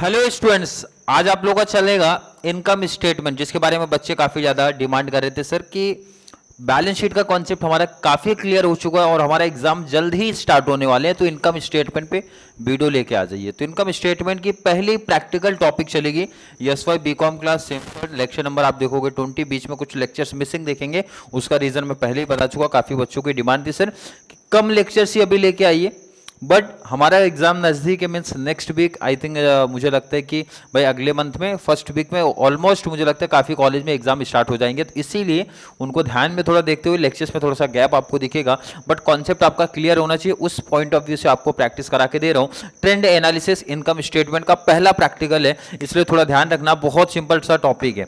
hello students आज आप लोगों का चलेगा इनकम स्टेटमेंट जिसके बारे में बच्चे काफ़ी ज़्यादा डिमांड कर रहे थे सर कि बैलेंस शीट का कॉन्सेप्ट हमारा काफ़ी क्लियर हो चुका है और हमारा एग्जाम जल्द ही स्टार्ट होने वाले हैं तो इनकम स्टेटमेंट पे वीडियो लेके आ जाइए तो इनकम स्टेटमेंट की पहली प्रैक्टिकल टॉपिक चलेगी S Y B com class sem third lecture number आप देखोगे ट्वेंटी बीच में कुछ लेक्चर्स मिसिंग देखेंगे उसका रीज़न मैं पहले ही बता चुका काफ़ी बच्चों की डिमांड थी सर कम लेक्चर्स ही अभी लेके आइए बट हमारा एग्जाम नज़दीक है means next week I think मुझे लगता है कि भाई अगले मंथ में फर्स्ट वीक में ऑलमोस्ट मुझे लगता है काफ़ी कॉलेज में एग्जाम स्टार्ट हो जाएंगे तो इसीलिए उनको ध्यान में थोड़ा देखते हुए लेक्चर्स में थोड़ा सा गैप आपको दिखेगा बट कॉन्सेप्ट आपका क्लियर होना चाहिए उस पॉइंट ऑफ व्यू से आपको प्रैक्टिस करा के दे रहा हूँ ट्रेंड एनालिसिस इनकम स्टेटमेंट का पहला प्रैक्टिकल है इसलिए थोड़ा ध्यान रखना बहुत सिंपल सा टॉपिक है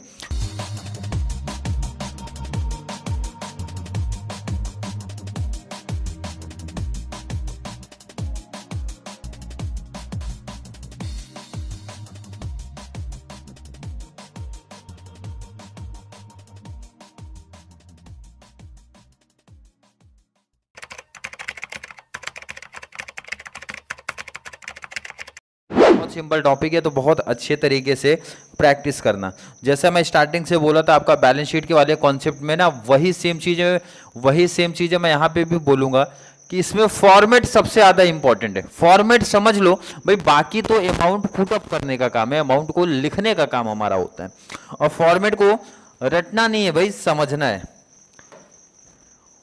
बहुत सिंपल टॉपिक है तो बहुत अच्छे तरीके से प्रैक्टिस करना जैसा मैं स्टार्टिंग से बोला था आपका बैलेंस शीट के वाले कॉन्सेप्ट में ना वही सेम चीज़ है वही सेम चीज़ है मैं यहाँ पे भी बोलूँगा कि इसमें फॉर्मेट सबसे ज़्यादा इंपॉर्टेंट है फॉर्मेट समझ लो भाई बाकी तो अमाउंट पुटअप करने का काम है अमाउंट को लिखने का काम हमारा होता है और फॉर्मेट को रटना नहीं है भाई समझना है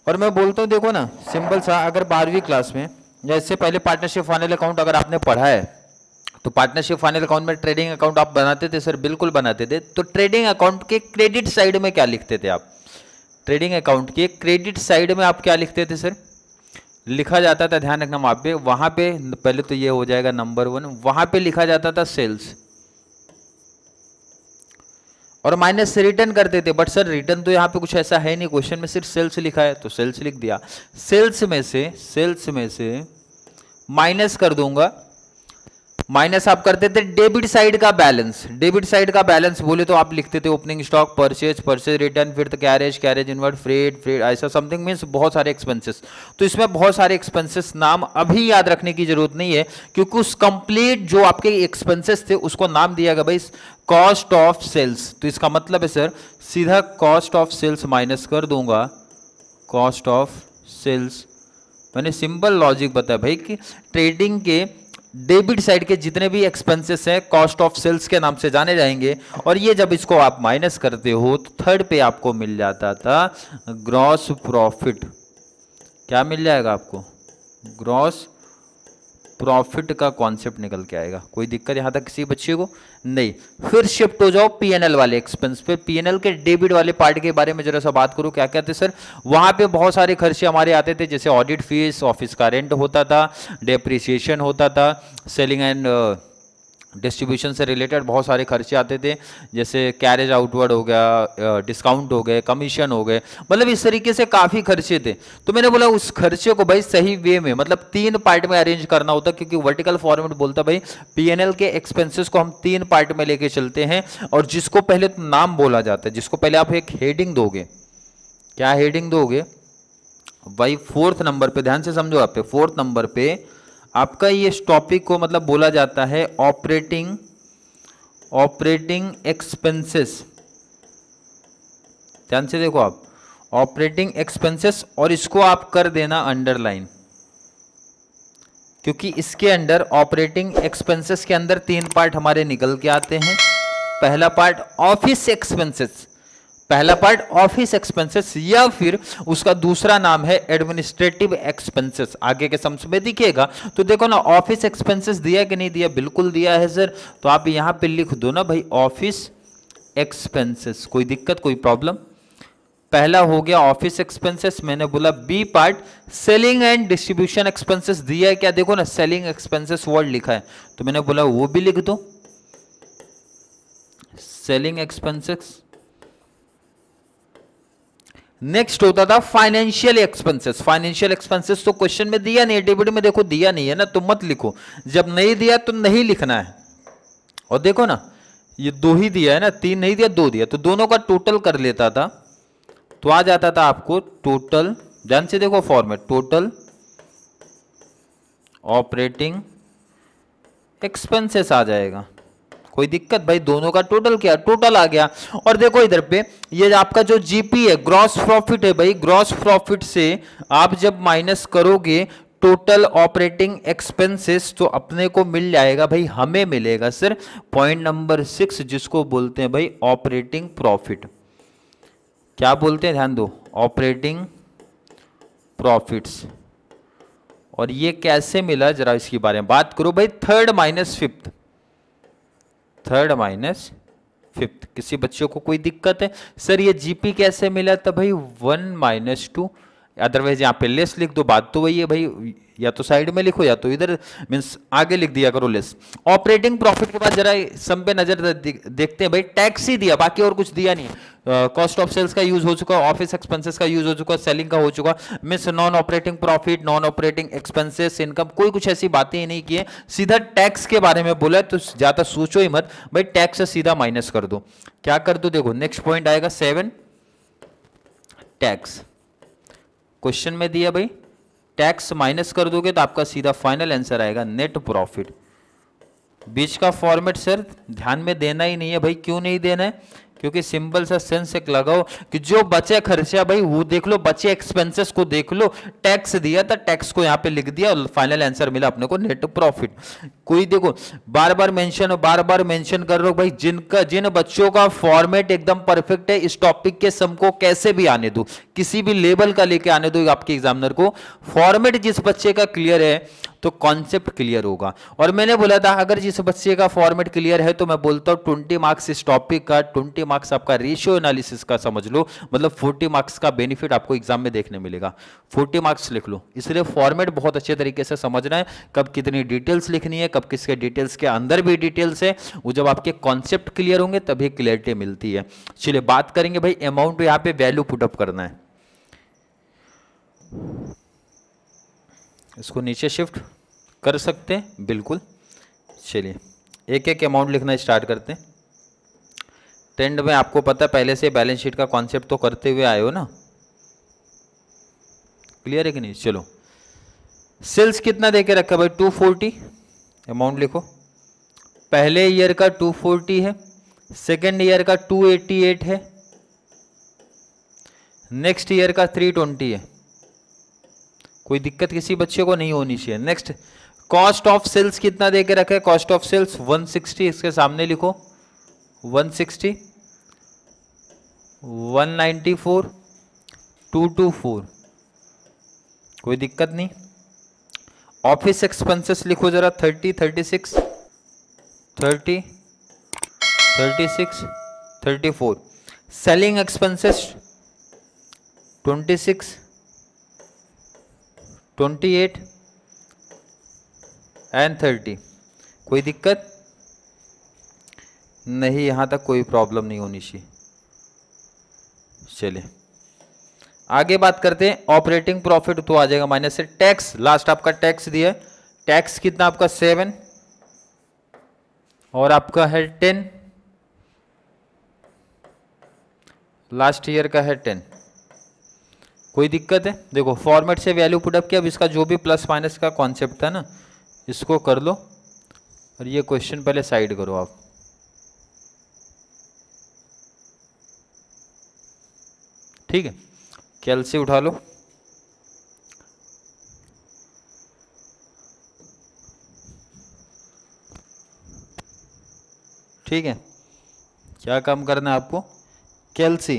और मैं बोलता हूँ देखो ना सिंपल सा अगर बारहवीं क्लास में या इससे पहले पार्टनरशिप फाइनल अकाउंट अगर आपने पढ़ा है तो पार्टनरशिप फाइनल अकाउंट में ट्रेडिंग अकाउंट आप बनाते थे सर बिल्कुल बनाते थे तो ट्रेडिंग अकाउंट के क्रेडिट साइड में क्या लिखते थे आप ट्रेडिंग अकाउंट के क्रेडिट साइड में आप क्या लिखते थे सर लिखा जाता था ध्यान रखना वहाँ पे वहाँ पे पहले तो ये हो जाएगा नंबर वन वहाँ पे लिखा जाता था सेल्स और माइनस से रिटर्न करते थे बट सर रिटर्न तो यहाँ पे कुछ ऐसा है नहीं क्वेश्चन में सिर्फ सेल्स लिखा है तो सेल्स लिख दिया सेल्स में से सेल्स में से माइनस कर दूंगा माइनस आप करते थे डेबिट साइड का बैलेंस डेबिट साइड का बैलेंस बोले तो आप लिखते थे opening stock purchase purchase return फिर तो carriage carriage inward freight freight ऐसा समथिंग मीन्स बहुत सारे एक्सपेंसेस तो इसमें बहुत सारे एक्सपेंसेस नाम अभी याद रखने की जरूरत नहीं है क्योंकि उस कंप्लीट जो आपके एक्सपेंसेस थे उसको नाम दिया गया भाई कॉस्ट ऑफ सेल्स तो इसका मतलब है सर सीधा कॉस्ट ऑफ सेल्स माइनस कर दूंगा कॉस्ट ऑफ सेल्स मैंने सिंपल लॉजिक बताया भाई कि ट्रेडिंग के डेबिट साइड के जितने भी एक्सपेंसेस हैं कॉस्ट ऑफ सेल्स के नाम से जाने जाएंगे और ये जब इसको आप माइनस करते हो तो थर्ड पे आपको मिल जाता था ग्रॉस प्रॉफिट क्या मिल जाएगा आपको ग्रॉस प्रॉफिट का कॉन्सेप्ट निकल के आएगा कोई दिक्कत यहाँ तक किसी बच्चे को नहीं फिर शिफ्ट हो जाओ पीएनएल वाले एक्सपेंस पे पीएनएल के डेबिट वाले पार्ट के बारे में जरा सा बात करूँ क्या कहते सर वहां पे बहुत सारे खर्चे हमारे आते थे जैसे ऑडिट फीस ऑफिस का रेंट होता था डेप्रिसिएशन होता था सेलिंग एंड डिस्ट्रीब्यूशन से रिलेटेड बहुत सारे खर्चे आते थे जैसे कैरेज आउटवर्ड हो गया डिस्काउंट हो गए कमीशन हो गए मतलब इस तरीके से काफ़ी खर्चे थे तो मैंने बोला उस खर्चे को भाई सही वे में मतलब तीन पार्ट में अरेंज करना होता क्योंकि वर्टिकल फॉर्मेट बोलता भाई पी के एक्सपेंसेस को हम तीन पार्ट में लेके चलते हैं और जिसको पहले तो नाम बोला जाता है जिसको पहले आप एक हेडिंग दोगे क्या हेडिंग दोगे भाई फोर्थ नंबर पे ध्यान से समझो आप फोर्थ नंबर पे आपका ये टॉपिक को मतलब बोला जाता है ऑपरेटिंग ऑपरेटिंग एक्सपेंसेस ध्यान से देखो आप ऑपरेटिंग एक्सपेंसेस और इसको आप कर देना अंडरलाइन क्योंकि इसके अंडर ऑपरेटिंग एक्सपेंसेस के अंदर तीन पार्ट हमारे निकल के आते हैं पहला पार्ट ऑफिस एक्सपेंसेस पहला पार्ट ऑफिस एक्सपेंसेस या फिर उसका दूसरा नाम है एडमिनिस्ट्रेटिव एक्सपेंसेस आगे के सम्स में दिखेगा तो देखो ना ऑफिस एक्सपेंसेस दिया कि नहीं दिया बिल्कुल दिया है सर तो आप यहां पे लिख दो ना भाई ऑफिस एक्सपेंसेस कोई दिक्कत कोई प्रॉब्लम पहला हो गया ऑफिस एक्सपेंसेस मैंने बोला B part selling and distribution expenses दिया है क्या देखो ना सेलिंग एक्सपेंसेस वर्ड लिखा है तो मैंने बोला वो भी लिख दो सेलिंग एक्सपेंसेस नेक्स्ट होता था फाइनेंशियल एक्सपेंसेस फाइनेंशियल एक्सपेंसेस तो क्वेश्चन में दिया नहीं है में देखो दिया नहीं है ना तो मत लिखो जब नहीं दिया तो नहीं लिखना है और देखो ना ये दो ही दिया है ना तीन नहीं दिया दो दिया तो दोनों का टोटल कर लेता था तो आ जाता था आपको टोटल ध्यान से देखो फॉर्मेट टोटल ऑपरेटिंग एक्सपेंसेस आ जाएगा कोई दिक्कत भाई दोनों का टोटल क्या टोटल आ गया और देखो इधर पे ये आपका जो जीपी है ग्रॉस प्रॉफिट है भाई ग्रॉस प्रॉफिट से आप जब माइनस करोगे टोटल ऑपरेटिंग एक्सपेंसेस तो अपने को मिल जाएगा भाई हमें मिलेगा सर पॉइंट नंबर सिक्स जिसको बोलते हैं भाई ऑपरेटिंग प्रॉफिट क्या बोलते हैं ध्यान दो ऑपरेटिंग प्रॉफिट्स और ये कैसे मिला जरा इसके बारे में बात करो भाई third minus fifth third minus fifth किसी बच्चों को कोई दिक्कत है सर ये जीपी कैसे मिला था भाई वन माइनस टू अदरवाइज यहाँ पे लेस लिख दो बात तो वही है भाई या तो साइड में लिखो या तो इधर मीन्स आगे लिख दिया करो लेस ऑपरेटिंग प्रॉफिट के बाद जरा सम पे नजर देखते हैं भाई टैक्स ही दिया बाकी और कुछ दिया नहीं कॉस्ट ऑफ सेल्स का यूज हो चुका ऑफिस एक्सपेंसेस का यूज हो चुका सेलिंग का हो चुका means non operating profit non operating expenses income कोई कुछ ऐसी बातें ही नहीं की है सीधा टैक्स के बारे में बोला तो ज्यादा सोचो ही मत भाई टैक्स सीधा माइनस कर दो क्या कर दो देखो नेक्स्ट पॉइंट आएगा सेवन टैक्स क्वेश्चन में दिया भाई टैक्स माइनस कर दोगे तो आपका सीधा फाइनल आंसर आएगा नेट प्रॉफिट बीच का फॉर्मेट सर ध्यान में देना ही नहीं है भाई क्यों नहीं देना है क्योंकि सिंबल से सेंस एक लगाओ कि जो बचे खर्चा भाई वो देख लो बचे एक्सपेंसेस को देख लो टैक्स दिया था टैक्स को यहाँ पे लिख दिया और फाइनल आंसर मिला अपने को नेट प्रॉफिट कोई देखो बार बार मेंशन बार बार मेंशन कर रहे हो भाई जिनका जिन बच्चों का फॉर्मेट एकदम परफेक्ट है इस टॉपिक के सम को कैसे भी आने दो किसी भी लेवल का लेके आने दो आपके एग्जामिनर को फॉर्मेट जिस बच्चे का क्लियर है तो कॉन्सेप्ट क्लियर होगा और मैंने बोला था अगर जिस बच्चे का फॉर्मेट क्लियर है तो मैं बोलता हूँ ट्वेंटी मार्क्स इस टॉपिक का ट्वेंटी मार्क्स आपका रेशियो एनालिसिस का समझ लो मतलब फोर्टी मार्क्स का बेनिफिट आपको एग्जाम में देखने मिलेगा फोर्टी मार्क्स लिख लो इसलिए फॉर्मेट बहुत अच्छे तरीके से समझना है कब कितनी डिटेल्स लिखनी है कब किसके डिटेल्स के अंदर भी डिटेल्स है वो जब आपके कॉन्सेप्ट क्लियर होंगे तभी क्लियरिटी मिलती है चलिए बात करेंगे भाई अमाउंट यहाँ पे वैल्यू पुटअप करना है इसको नीचे शिफ्ट कर सकते हैं बिल्कुल चलिए एक एक अमाउंट लिखना स्टार्ट करते हैं ट्रेंड में आपको पता पहले से बैलेंस शीट का कॉन्सेप्ट तो करते हुए आए हो ना क्लियर है कि नहीं चलो सेल्स कितना दे के रखा भाई टू फोर्टी अमाउंट लिखो पहले ईयर का टू फोर्टी है सेकेंड ईयर का टू एटी एट है नेक्स्ट ईयर का थ्री ट्वेंटी है कोई दिक्कत किसी बच्चे को नहीं होनी चाहिए नेक्स्ट कॉस्ट ऑफ सेल्स कितना दे के रखा है कॉस्ट ऑफ सेल्स 160 इसके सामने लिखो 160 194 224 कोई दिक्कत नहीं ऑफिस एक्सपेंसेस लिखो जरा 30 36 30 36 34 सेलिंग एक्सपेंसेस 26 28 एंड थर्टी कोई दिक्कत नहीं यहाँ तक कोई प्रॉब्लम नहीं होनी चाहिए चलिए आगे बात करते हैं ऑपरेटिंग प्रॉफिट तो आ जाएगा माइनस से टैक्स लास्ट आपका टैक्स दिया टैक्स कितना आपका सेवन और आपका है टेन लास्ट ईयर का है टेन कोई दिक्कत है देखो फॉर्मेट से वैल्यू पुटअप किया अब इसका जो भी प्लस माइनस का कॉन्सेप्ट था ना इसको कर लो और ये क्वेश्चन पहले साइड करो आप ठीक है कैलसी उठा लो ठीक है क्या काम करना है आपको कैल्सी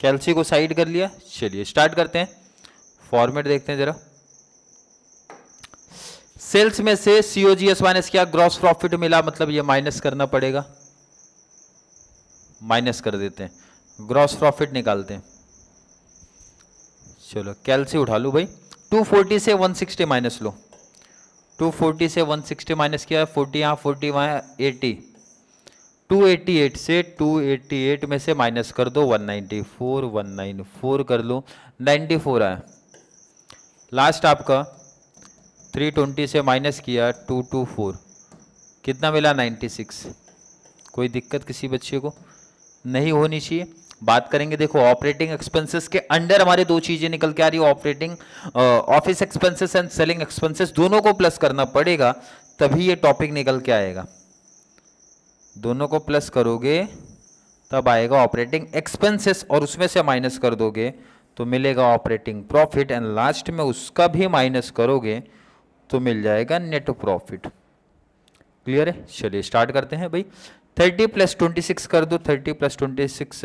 कैल्सी को साइड कर लिया चलिए स्टार्ट करते हैं फॉर्मेट देखते हैं ज़रा सेल्स में से सीओजीएस माइनस किया ग्रॉस प्रॉफिट मिला मतलब ये माइनस करना पड़ेगा माइनस कर देते हैं ग्रॉस प्रॉफिट निकालते हैं चलो कैलसी उठा लो भाई 240 से 160 माइनस लो 240 से 160 माइनस किया 40 यहाँ 40 वहाँ 80 288 से 288 में से माइनस कर दो 194 194 कर लो 94 आया लास्ट आपका थ्री ट्वेंटी से माइनस किया टू टू फोर कितना मिला नाइन्टी सिक्स कोई दिक्कत किसी बच्चे को नहीं होनी चाहिए बात करेंगे देखो ऑपरेटिंग एक्सपेंसेस के अंडर हमारे दो चीजें निकल के आ रही है operating office expenses and selling expenses दोनों को प्लस करना पड़ेगा तभी ये टॉपिक निकल के आएगा दोनों को प्लस करोगे तब आएगा ऑपरेटिंग एक्सपेंसेस और उसमें से माइनस कर दोगे तो मिलेगा ऑपरेटिंग प्रॉफिट एंड लास्ट में उसका भी माइनस करोगे तो मिल जाएगा नेट प्रॉफिट क्लियर है चलिए स्टार्ट करते हैं भाई थर्टी प्लस ट्वेंटी सिक्स कर दो thirty plus twenty six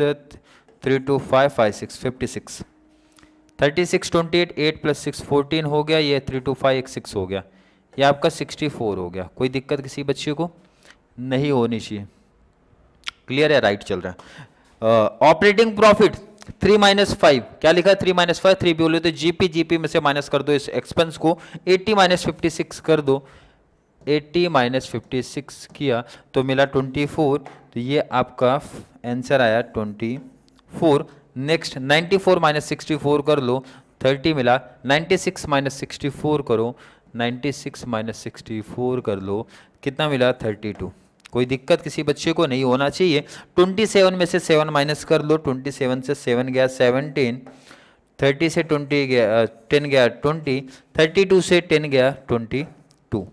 three two five five six fifty six thirty six twenty eight eight plus six fourteen हो गया ये थ्री टू फाइव एक सिक्स हो गया ये आपका सिक्सटी फोर हो गया कोई दिक्कत किसी बच्चे को नहीं होनी चाहिए क्लियर है राइट चल रहा है operating profit three minus five क्या लिखा है three minus five three B बोले तो जीपी जीपी में से माइनस कर दो इस एक्सपेंस को एट्टी माइनस फिफ्टी सिक्स कर दो एट्टी माइनस फिफ्टी सिक्स किया तो मिला ट्वेंटी फोर तो ये आपका आंसर आया twenty four next ninety four minus sixty four कर लो थर्टी मिला ninety six minus sixty four करो ninety six minus sixty four कर लो कितना मिला थर्टी टू कोई दिक्कत किसी बच्चे को नहीं होना चाहिए ट्वेंटी सेवन में से सेवन माइनस कर लो ट्वेंटी सेवन से सेवन गया सेवनटीन थर्टी से ट्वेंटी गया टेन गया थर्टी टू से टेन गया ट्वेंटी टू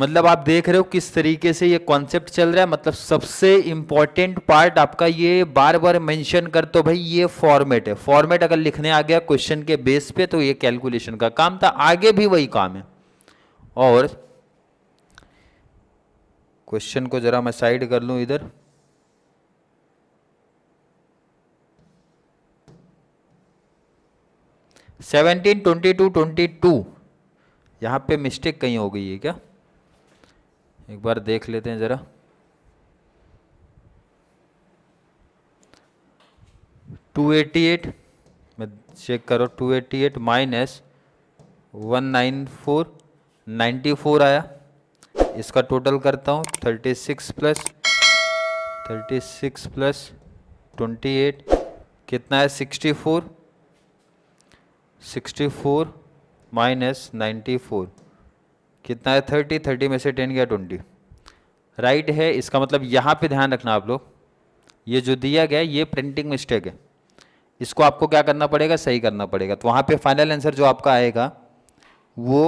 मतलब आप देख रहे हो किस तरीके से ये कॉन्सेप्ट चल रहा है मतलब सबसे इम्पॉर्टेंट पार्ट आपका ये बार बार मेंशन कर तो भाई ये फॉर्मेट है फॉर्मेट अगर लिखने आ गया क्वेश्चन के बेस पे तो ये कैलकुलेशन का काम था आगे भी वही काम है और क्वेश्चन को ज़रा मैं साइड कर लूँ इधर seventeen twenty two twenty two यहाँ पे मिस्टेक कहीं हो गई है क्या एक बार देख लेते हैं ज़रा टू एटी एट मैं चेक करो two eighty eight minus one nine four ninety four आया इसका टोटल करता हूँ thirty six plus thirty six plus twenty eight कितना है sixty four sixty four minus ninety four कितना है थर्टी थर्टी में से टेन गया ट्वेंटी राइट है इसका मतलब यहाँ पे ध्यान रखना आप लोग ये जो दिया गया ये प्रिंटिंग मिस्टेक है इसको आपको क्या करना पड़ेगा सही करना पड़ेगा तो वहाँ पे फाइनल आंसर जो आपका आएगा वो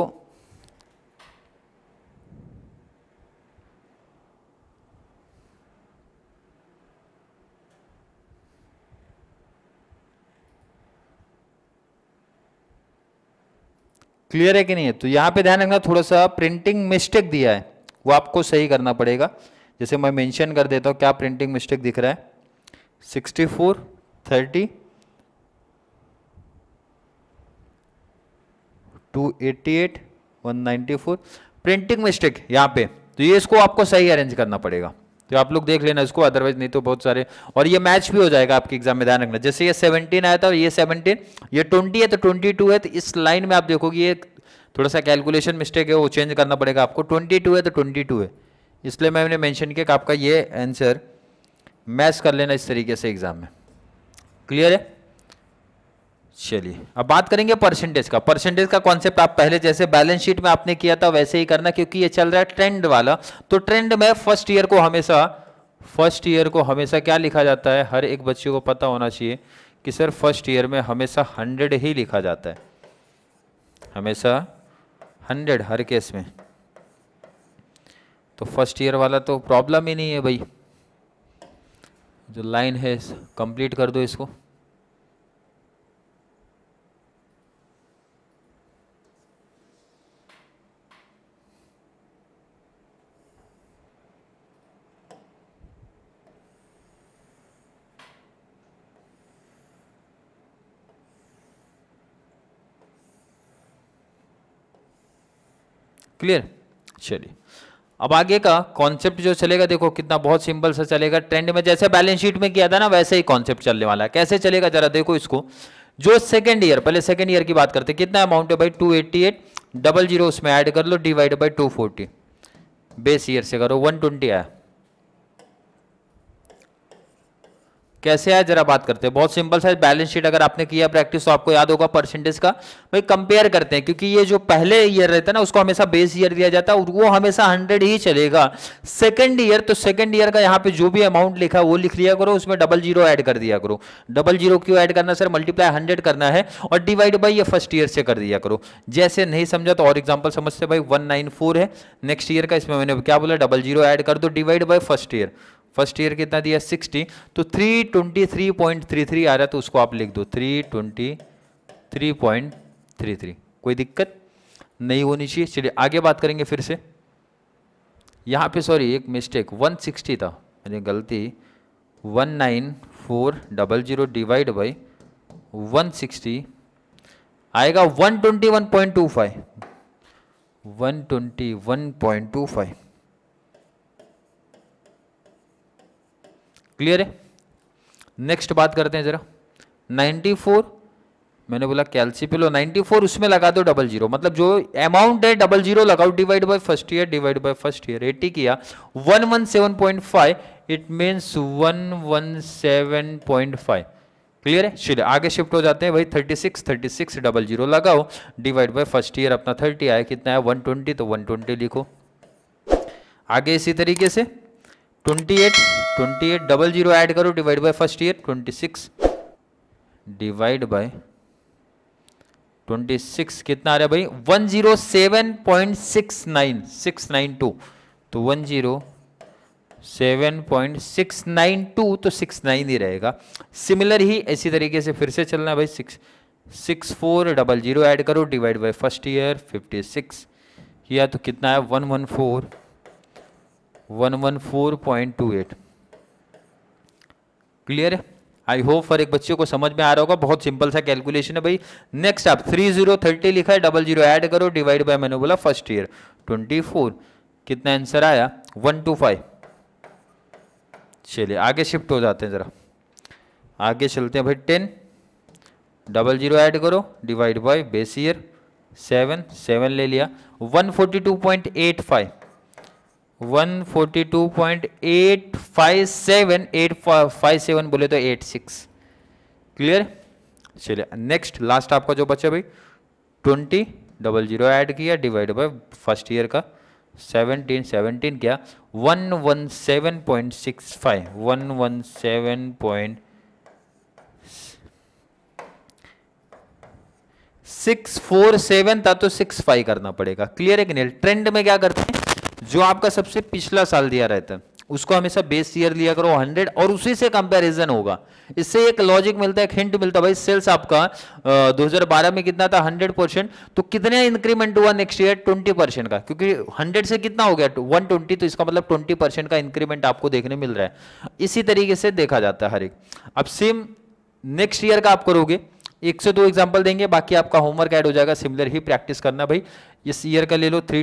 क्लियर है कि नहीं है तो यहाँ पे ध्यान रखना थोड़ा सा प्रिंटिंग मिस्टेक दिया है वो आपको सही करना पड़ेगा जैसे मैं मेंशन कर देता हूँ क्या प्रिंटिंग मिस्टेक दिख रहा है 64, 30, 288, 194 प्रिंटिंग मिस्टेक यहाँ पे तो ये इसको आपको सही अरेंज करना पड़ेगा तो आप लोग देख लेना इसको अदरवाइज नहीं तो बहुत सारे और ये मैच भी हो जाएगा आपके एग्जाम में ध्यान रखना जैसे ये सेवनटीन आया था ये सेवनटीन ये ट्वेंटी है तो ट्वेंटी टू है तो इस लाइन में आप देखोगे ये थोड़ा सा कैलकुलेशन मिस्टेक है वो चेंज करना पड़ेगा आपको ट्वेंटी टू है तो ट्वेंटी टू है इसलिए मैंने मैंशन किया कि आपका ये आंसर मैच कर लेना इस तरीके से एग्जाम में क्लियर है चलिए अब बात करेंगे परसेंटेज का परसेंटेज का कॉन्सेप्ट आप पहले जैसे बैलेंस शीट में आपने किया था वैसे ही करना क्योंकि ये चल रहा है ट्रेंड वाला तो ट्रेंड में फर्स्ट ईयर को हमेशा फर्स्ट ईयर को हमेशा क्या लिखा जाता है हर एक बच्चे को पता होना चाहिए कि सर फर्स्ट ईयर में हमेशा हंड्रेड ही लिखा जाता है हमेशा हंड्रेड हर केस में तो फर्स्ट ईयर वाला तो प्रॉब्लम ही नहीं है भाई जो लाइन है कंप्लीट कर दो इसको क्लियर चलिए अब आगे का कॉन्सेप्ट जो चलेगा देखो कितना बहुत सिंपल सा चलेगा ट्रेंड में जैसे बैलेंस शीट में किया था ना वैसे ही कॉन्सेप्ट चलने वाला है कैसे चलेगा जरा देखो इसको जो सेकेंड ईयर पहले सेकेंड ईयर की बात करते कितना अमाउंट है भाई two eighty eight double zero उसमें ऐड कर लो divide by two forty base year से करो वन ट्वेंटी आया कैसे है जरा बात करते हैं बहुत सिंपल सा बैलेंस शीट अगर आपने किया प्रैक्टिस तो आपको याद होगा परसेंटेज का भाई कंपेयर करते हैं क्योंकि ये जो पहले ईयर रहता है ना उसको हमेशा बेस ईयर दिया जाता है और वो हमेशा हंड्रेड ही चलेगा सेकंड ईयर तो सेकंड ईयर का यहाँ पे जो भी अमाउंट लिखा है वो लिख लिया करो उसमें डबल जीरो ऐड कर दिया करो डबल जीरो क्यों ऐड करना सर मल्टीप्लाई हंड्रेड करना है और डिवाइड बाई ये फर्स्ट ईयर से कर दिया करो जैसे नहीं समझा तो और एग्जाम्पल समझते भाई वन है नेक्स्ट ईयर का इसमें मैंने क्या बोला डबल जीरो ऐड कर दो divide by first year first year कितना दिया सिक्सटी तो three twenty three point three three आ रहा तो उसको आप लिख दो three twenty three point three three कोई दिक्कत नहीं होनी चाहिए चलिए आगे बात करेंगे फिर से यहाँ पे सॉरी एक मिस्टेक वन सिक्सटी था मैंने गलती one nine four double zero divide by one sixty आएगा one twenty one point two five one twenty one point two five clear है नेक्स्ट बात करते हैं जरा 94 मैंने बोला कैल्सीपिलो 94 उसमें लगा दो डबल जीरो मतलब जो अमाउंट है डबल जीरो लगाओ divide by first year divide by first year eighty किया 117.5 इट मीन्स 117.5 क्लियर है चलिए आगे शिफ्ट हो जाते हैं भाई 36 36 डबल जीरो लगाओ डिवाइड बाय फर्स्ट ईयर अपना 30 आया कितना है 120 तो 120 लिखो आगे इसी तरीके से 28 twenty eight double zero add करो divide by first year twenty six divide by twenty six कितना आ रहा है भाई one zero seven point six nine six nine two तो one zero seven point six nine two तो six nine ही रहेगा सिमिलर ही इसी तरीके से फिर से चलना है भाई six six four double zero add करो divide by first year fifty six या तो कितना है one one four one one four point two eight clear है आई होप फॉर एक बच्चे को समझ में आ रहा होगा बहुत सिंपल सा कैलकुलेशन है भाई नेक्स्ट आप थ्री जीरो थर्टी लिखा है डबल जीरो ऐड करो डिवाइड बाय मैंने बोला फर्स्ट ईयर ट्वेंटी फोर कितना आंसर आया वन टू फाइव चलिए आगे शिफ्ट हो जाते हैं ज़रा आगे चलते हैं भाई टेन डबल जीरो ऐड करो divide by base year seven seven ले लिया one forty two point eight five 142.857 बोले तो 86 क्लियर चलिए नेक्स्ट लास्ट आपका जो बचा भाई ट्वेंटी डबल जीरो ऐड किया डिवाइड बाय फर्स्ट ईयर का सेवनटीन सेवनटीन क्या one one seven point six five one one seven point six four seven था तो सिक्स फाइव करना पड़ेगा क्लियर है कि नहीं ट्रेंड में क्या करते हैं जो आपका सबसे पिछला साल दिया रहता है उसको हमेशा बेस ईयर लिया करो 100 और उसी से कंपैरिजन होगा इससे एक लॉजिक मिलता है हिंट मिलता है भाई सेल्स आपका आ, 2012 में कितना था 100 परसेंट तो कितने इंक्रीमेंट हुआ नेक्स्ट ईयर 20 परसेंट का क्योंकि 100 से कितना हो गया 120 तो इसका मतलब 20 परसेंट का इंक्रीमेंट आपको देखने मिल रहा है इसी तरीके से देखा जाता है हर एक अब सेम नेक्स्ट ईयर का आप करोगे एक से दो एग्जाम्पल देंगे बाकी आपका होमवर्क एड हो जाएगा सिमिलर ही प्रैक्टिस करना भाई इस ईयर का ले लो थ्री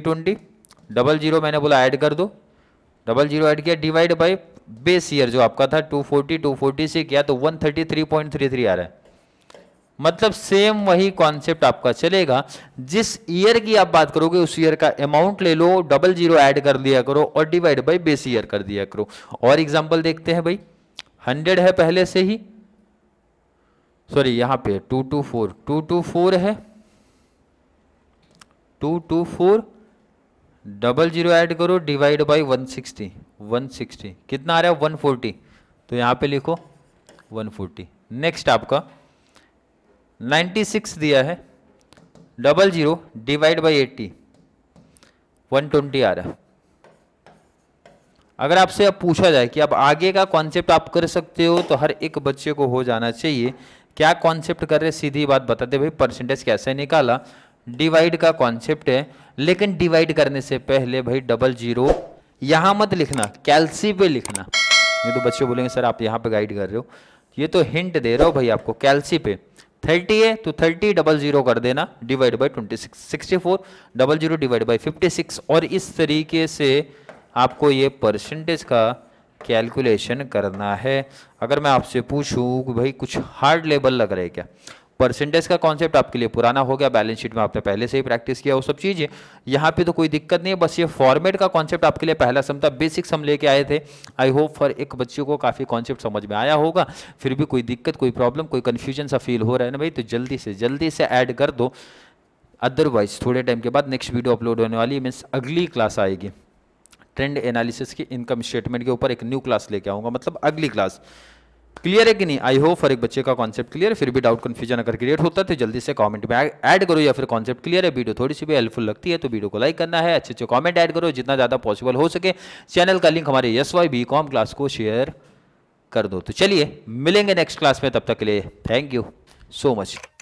डबल जीरो मैंने बोला ऐड कर दो डबल जीरो ऐड किया डिवाइड बाय बेस ईयर जो आपका था 240 240 से किया तो 133.33 आ रहा है मतलब सेम वही कॉन्सेप्ट आपका चलेगा जिस ईयर की आप बात करोगे उस ईयर का अमाउंट ले लो डबल जीरो ऐड कर दिया करो और डिवाइड बाई बेस ईयर कर दिया करो और एग्जाम्पल देखते हैं भाई हंड्रेड है पहले से ही सॉरी यहां पे two two four two two four है two two four double zero add करो डिवाइड बाय 160 160 कितना आ रहा है 140 तो यहाँ पे लिखो 140 नेक्स्ट आपका 96 दिया है double zero divide by 80 one twenty आ रहा है अगर आपसे अब पूछा जाए कि अब आगे का कॉन्सेप्ट आप कर सकते हो तो हर एक बच्चे को हो जाना चाहिए क्या कॉन्सेप्ट कर रहे सीधी बात बताते भाई परसेंटेज कैसे निकाला डिवाइड का कॉन्सेप्ट है लेकिन डिवाइड करने से पहले भाई डबल जीरो यहाँ मत लिखना कैलसी पे लिखना ये तो बच्चे बोलेंगे सर आप यहाँ पे गाइड कर रहे हो ये तो हिंट दे रहे हो भाई आपको कैलसी पे थर्टी है तो थर्टी डबल जीरो कर देना divide by twenty six sixty four double zero divide by fifty six और इस तरीके से आपको ये परसेंटेज का कैलकुलेशन करना है अगर मैं आपसे पूछूँ भाई कुछ हार्ड लेबल लग रहा है क्या परसेंटेज का कॉन्सेप्ट आपके लिए पुराना हो गया बैलेंस शीट में आपने पहले से ही प्रैक्टिस किया वो सब चीज़ें यहाँ पे तो कोई दिक्कत नहीं है बस ये फॉर्मेट का कॉन्सेप्ट आपके लिए पहला सम था बेसिक्स हम लेके आए थे आई होप फॉर एक बच्चे को काफ़ी कॉन्सेप्ट समझ में आया होगा फिर भी कोई दिक्कत कोई प्रॉब्लम कोई कन्फ्यूजन सा फील हो रहा है ना भाई तो जल्दी से जल्दी से ऐड कर दो अदरवाइज थोड़े टाइम के बाद नेक्स्ट वीडियो अपलोड होने वाली है मीन्स अगली क्लास आएगी ट्रेंड एनालिसिस की इनकम स्टेटमेंट के ऊपर एक न्यू क्लास लेके आऊँगा मतलब अगली क्लास क्लियर है कि नहीं आई होप हर एक बच्चे का कॉन्सेप्ट क्लियर है फिर भी डाउट कन्फ्यूजन अगर क्रिएट होता है तो जल्दी से कमेंट में ऐड करो या फिर कॉन्सेप्ट क्लियर है वीडियो थोड़ी सी भी हेल्पफुल लगती है तो वीडियो को लाइक करना है अच्छे अच्छे कमेंट ऐड करो जितना ज़्यादा पॉसिबल हो सके चैनल का लिंक हमारे S Y B com class को शेयर कर दो तो चलिए मिलेंगे नेक्स्ट क्लास में तब तक के लिए थैंक यू सो मच